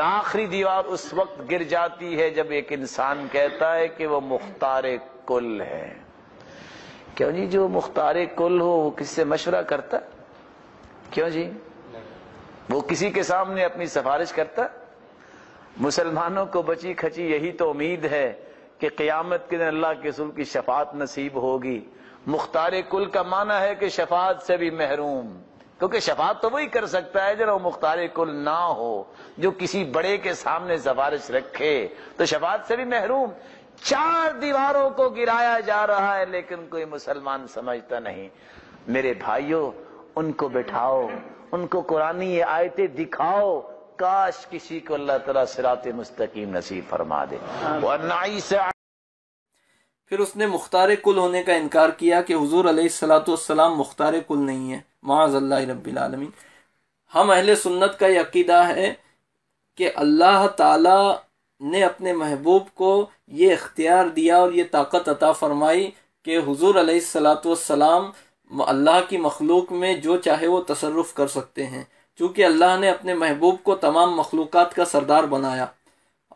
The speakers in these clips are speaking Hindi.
और आखिरी दीवार उस वक्त गिर जाती है जब एक इंसान कहता है कि वो मुख्तार कुल है क्यों जी जो मुख्तार कुल हो वो किससे मशवरा करता क्यों जी वो किसी के सामने अपनी सिफारिश करता मुसलमानों को बची खची यही तो उम्मीद है कि क्यामत के दिन अल्लाह के सुल की शफात नसीब होगी मुख्तार कुल का माना है कि शफात से भी महरूम क्योंकि शफात तो वही कर सकता है जरा मुख्तार कुल ना हो जो किसी बड़े के सामने सिफारिश रखे तो शफात से भी महरूम चार दीवारों को गिराया जा रहा है लेकिन कोई मुसलमान समझता नहीं मेरे भाइयों उनको बैठाओ उनको कुरानी आयतें दिखाओ काश किसी को अल्लाह तला सिरात मुस्तकीम नसीब फरमा दे हाँ। वरना फिर उसने मुख्तार कुल होने का इनकार किया कि हजूर सलाम मुख्तार कुल नहीं है माज़ल्ला रबालमीन हम अहल सुन्नत का यकीदा है कि अल्लाह ताला ने अपने महबूब को ये इख्तियार दिया और ये ताकत अता फरमाई कि हजूर सलाम अल्लाह की मखलूक में जो चाहे वो तसरफ़ कर सकते हैं चूँकि अल्लाह ने अपने महबूब को तमाम मखलूक़ात का सरदार बनाया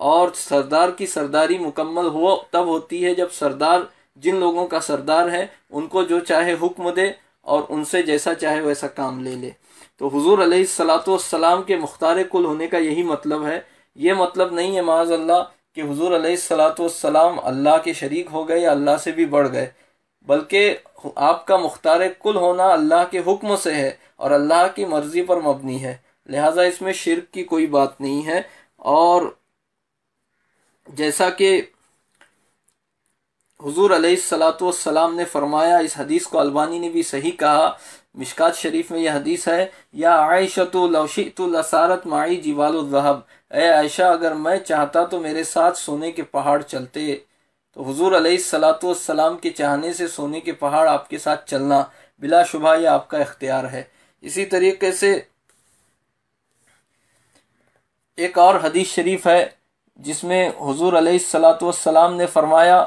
और सरदार की सरदारी मुकम्मल हो तब होती है जब सरदार जिन लोगों का सरदार है उनको जो चाहे हुक्म दे और उनसे जैसा चाहे वैसा काम ले ले तो हुजूर सलाम के मुख्तार कुल होने का यही मतलब है ये मतलब नहीं है माज अल्लाह कि हुजूर सलाम अल्लाह के शरीक हो गए या अल्लाह से भी बढ़ गए बल्कि आपका मुख्तार कुल होना अल्लाह के हुक्म से है और अल्लाह की मर्ज़ी पर मबनी है लिहाजा इसमें शिरक की कोई बात नहीं है और जैसा कि हुजूर अलैहिस्सलाम ने फरमाया इस हदीस को अलबानी ने भी सही कहा मिशकात शरीफ में यह हदीस है या आयशा तो लसारत माई जहब ए आयशा अगर मैं चाहता तो मेरे साथ सोने के पहाड़ चलते तो हुजूर अलैहिस्सलाम के चाहने से सोने के पहाड़ आपके साथ चलना बिला शुबा यह आपका इख्तियार है इसी तरीके से एक और हदीस शरीफ है जिसमें हुजूर अलैहिस्सलाम ने फरमाया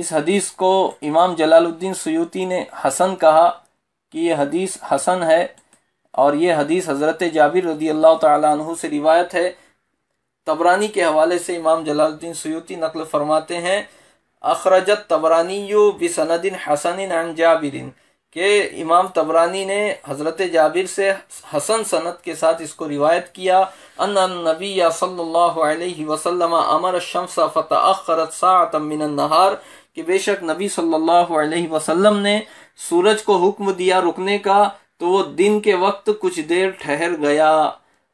इस हदीस को इमाम जलालुद्दीन सयूती ने हसन कहा कि यह हदीस हसन है और ये हदीस हज़रत जाबिर रदी अल्लाह तु से रिवायत है तबरानी के हवाले से इमाम जलालुद्दीन सयूती नकल फरमाते हैं अखरजत तबरानी बिसनदिन हसन जाबिर कि इमाम तबरानी ने हज़रत जाबिर से हसन सनत के साथ इसको रिवायत किया अन नबी या सल्लल्लाहु वसल्लम अमर शम्स फ़तरत सातमिनहार कि बेशक नबी सल्लल्लाहु अलैहि वसल्लम ने सूरज को हुक्म दिया रुकने का तो वो दिन के वक्त कुछ देर ठहर गया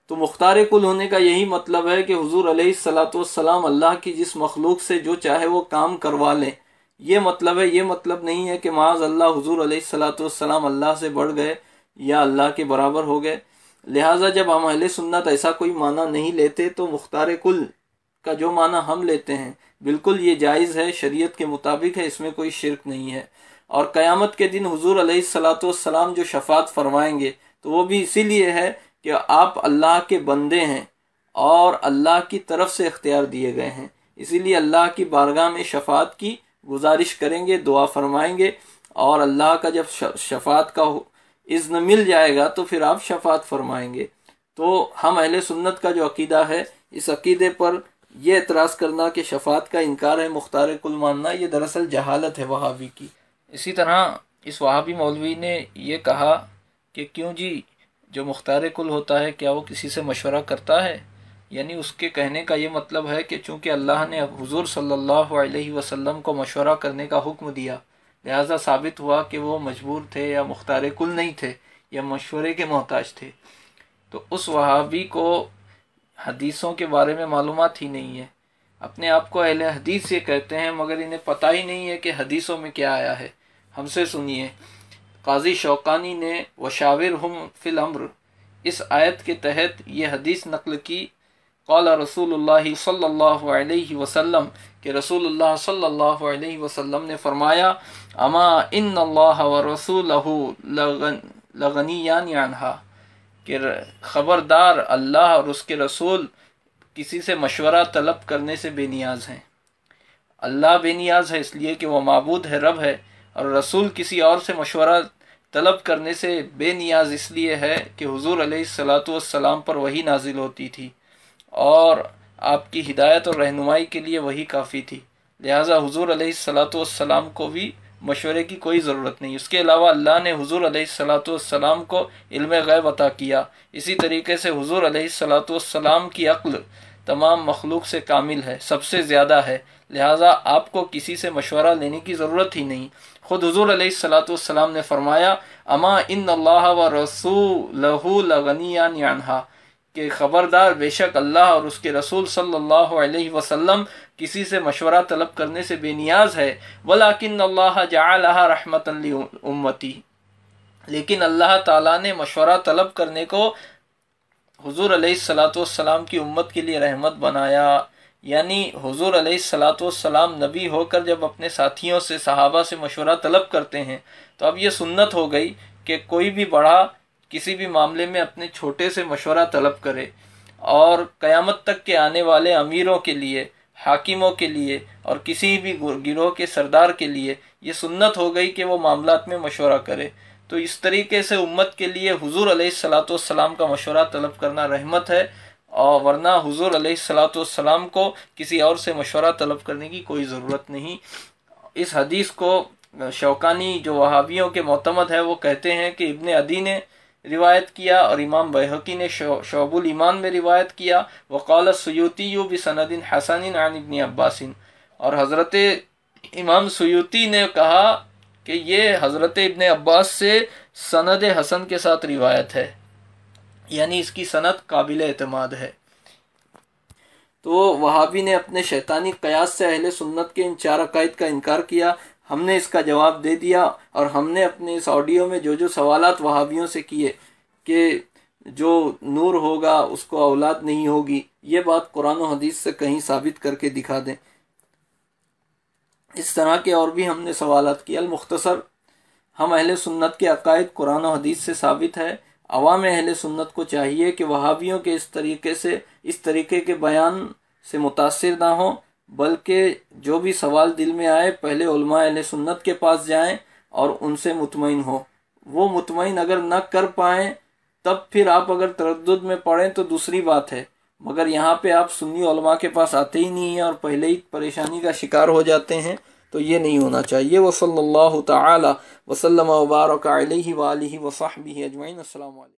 तो मुख्तार कुल होने का यही मतलब है कि हजूर सलाम अल्लाह की जिस मखलूक से जो चाहे वो काम करवा लें ये मतलब है ये मतलब नहीं है कि माज अल्लाह हजूर सलाम अल्लाह से बढ़ गए या अल्लाह के बराबर हो गए लिहाजा जब हम अहल सुन्नत ऐसा कोई माना नहीं लेते तो मुख्तार कुल का जो माना हम लेते हैं बिल्कुल ये जायज़ है शरीयत के मुताबिक है इसमें कोई शिरक नहीं है और क़यामत के दिन हजूर सलाम जो शफात फरमाएंगे तो वो भी इसीलिए है कि आप अल्लाह के बंदे हैं और अल्लाह की तरफ से इख्तियार दिए गए हैं इसीलिए अल्लाह की बारगाह में शफात की गुजारिश करेंगे दुआ फरमाएंगे और अल्लाह का जब शफात का इज़्न मिल जाएगा तो फिर आप शफात फरमाएंगे तो हम अहल सुन्नत का जो अकीदा है इस अकीदे पर यह एतराज़ करना कि शफात का इनकार है मुख्तार कुल मानना ये दरअसल जहालत है वहावी की इसी तरह इस वहावी मौलवी ने यह कहा कि क्यों जी जो मुख्तार कुल होता है क्या वो किसी से मशवरा करता है यानी उसके कहने का ये मतलब है कि चूँकि अल्लाह ने हज़ूर सल्लल्लाहु अलैहि वसल्लम को मशवरा करने का हुक्म दिया लिहाजा साबित हुआ कि वो मजबूर थे या मुख्तार कुल नहीं थे या मशवरे के मोहताज थे तो उस वहावी को हदीसों के बारे में मालूम ही नहीं है अपने आप को अहले हदीस से कहते हैं मगर इन्हें पता ही नहीं है कि हदीसों में क्या आया है हमसे सुनिए काजी शौकानी ने वशाविर हम फिल अम्र इस आयत के तहत ये हदीस नकल की कौल रसूल सल्ला वसम के रसूल सल्ला वसम ने फरमाया अमा इन अल्लाह व रसूल लगनियान यानहा कि ख़बरदार अल्लाह और उसके रसूल किसी से मशवरा तलब करने से बेनियाज हैं अल्लाह बेनियाज है इसलिए कि वह मबूद है रब है और रसूल किसी और से मशवरा तलब करने से बेनियाज इसलिए है कि हुजूर सलाम पर वही नाजिल होती थी और आपकी हिदायत और रहनुमाई के लिए वही काफ़ी थी लिहाजा हजूर सलाम को भी मशवरे की कोई ज़रूरत नहीं उसके अलावा अल्लाह ने हजूर सलाम को इल्म गैब अता किया इसी तरीके से हजूर सलाम की अक्ल तमाम मखलूक से कामिल है सबसे ज़्यादा है लिहाजा आपको किसी से मशवरा लेने की ज़रूरत ही नहीं खुद हजूर सलाम ने फरमाया अमा इन अल्लाह व रसूल लगनिया कि ख़बरदार बेशक अल्लाह और उसके रसूल सल्लल्लाहु अलैहि वसल्लम किसी से मशवरा तलब करने से बेनियाज है वलाकिन अल्लाह जहा रहमत उम्मती लेकिन अल्लाह ताला ने मशवरा तलब करने को हजूर सलाम की उम्मत के लिए रहमत बनाया यानी हजूर सलाम नबी होकर जब अपने साथियों से सहाबा से मशवरा तलब करते हैं तो अब ये सुन्नत हो गई कि कोई भी बड़ा किसी भी मामले में अपने छोटे से मशवरा तलब करे और क़यामत तक के आने वाले अमीरों के लिए हाकिमों के लिए और किसी भी गिरोह के सरदार के लिए ये सुन्नत हो गई कि वो मामला में मशवरा करे तो इस तरीके से उम्मत के लिए हजूर सलाम का मशवरा तलब करना रहमत है और वरना हजूर सलाम को किसी और से मशवरा तलब करने की कोई ज़रूरत नहीं इस हदीस को शौकानी जो वहावियों के मोतमद है वो कहते हैं कि इबन अदी ने रिवायत किया और इमाम बहकी ने शोबुल ईमान में रिवायत किया वकाल सयूती यू बसनदिन हसन आनबन अब्बासिन और हज़रत इमाम सयूती ने कहा कि ये हज़रत इबन अब्बास से सनद हसन के साथ रिवायत है यानी इसकी सनत काबिल अतमाद है तो वहाबी ने अपने शैतानी कयास से अहले सुन्नत के इन चार अकायद का इनकार किया हमने इसका जवाब दे दिया और हमने अपने इस ऑडियो में जो जो सवालत वहावियों से किए कि जो नूर होगा उसको औलाद नहीं होगी ये बात कुरान हदीस से कहीं साबित करके दिखा दें इस तरह के और भी हमने सवालत किए अलमुख्तसर हम अहल सुन्नत के अकायद कुरान हदीस से साबित है अवाम अहल सुन्नत को चाहिए कि वहावियों के इस तरीके से इस तरीके के बयान से मुतासर ना हों बल्कि जो भी सवाल दिल में आए पहले उलमाए सुन्नत के पास जाएं और उनसे मुतमिन हो वो मुतमिन अगर न कर पाए तब फिर आप अगर तरद में पढ़ें तो दूसरी बात है मगर यहाँ पे आप सुन्नी उलमा के पास आते ही नहीं हैं और पहले ही परेशानी का शिकार हो जाते हैं तो ये नहीं होना चाहिए वसल्ला तसलम वबारक वसाबी अजमाइन असल